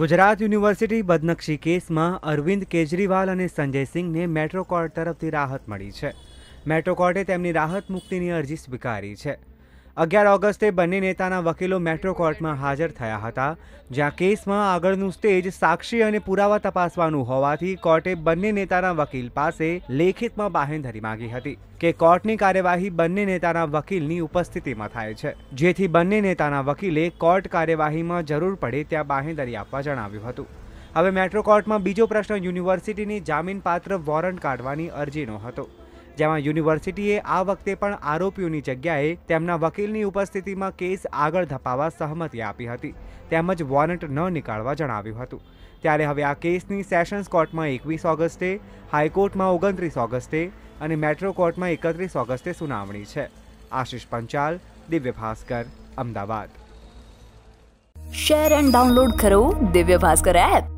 Gujarat university બદનક્ષી કેસમાં અરવિંદ કેજરીવાલ અને Sanjay સિંઘને metro court તરફથી રાહત મળી છે મેટ્રો કોર્ટે તેમની રાહત મુક્તિની અરજી સ્વીકારી છે અગિયાર ઓગસ્ટે બંને નેતાના વકીલો મેટ્રો કોર્ટમાં હાજર થયા હતા જ્યાં કેસમાં આગળનું સ્ટેજ સાક્ષી અને પુરાવા તપાસવાનું હોવાથી કોર્ટે બંને નેતાના વકીલ પાસે લેખિતમાં બાહેંધરી માંગી હતી કે કોર્ટની કાર્યવાહી બંને નેતાના વકીલની ઉપસ્થિતિમાં થાય છે જેથી બંને નેતાના વકીલે કોર્ટ કાર્યવાહીમાં જરૂર પડે ત્યાં બાહેંધરી આપવા જણાવ્યું હતું હવે મેટ્રો કોર્ટમાં બીજો પ્રશ્ન યુનિવર્સિટીની જામીનપાત્ર વોરંટ કાઢવાની અરજીનો હતો જેમાં યુનિવર્સિટીએ આ વખતે પણ આરોપીઓની જગ્યાએ તેમના વકીલની ઉપસ્થિતિમાં કેસ આગળ ધપાવવા સહમતિ આપી હતી તેમજ વોરંટ ન નીકાળવા જણાવ્યું હતું ત્યારે હવે આ કેસની સેશન્સ કોર્ટમાં એકવીસ ઓગસ્ટે હાઈકોર્ટમાં ઓગણત્રીસ ઓગસ્ટે અને મેટ્રો કોર્ટમાં એકત્રીસ ઓગસ્ટે સુનાવણી છે Ashish Panchal Divya Bhaskar Ahmedabad share and download કરો દિવ્ય ભાસ્કર એપ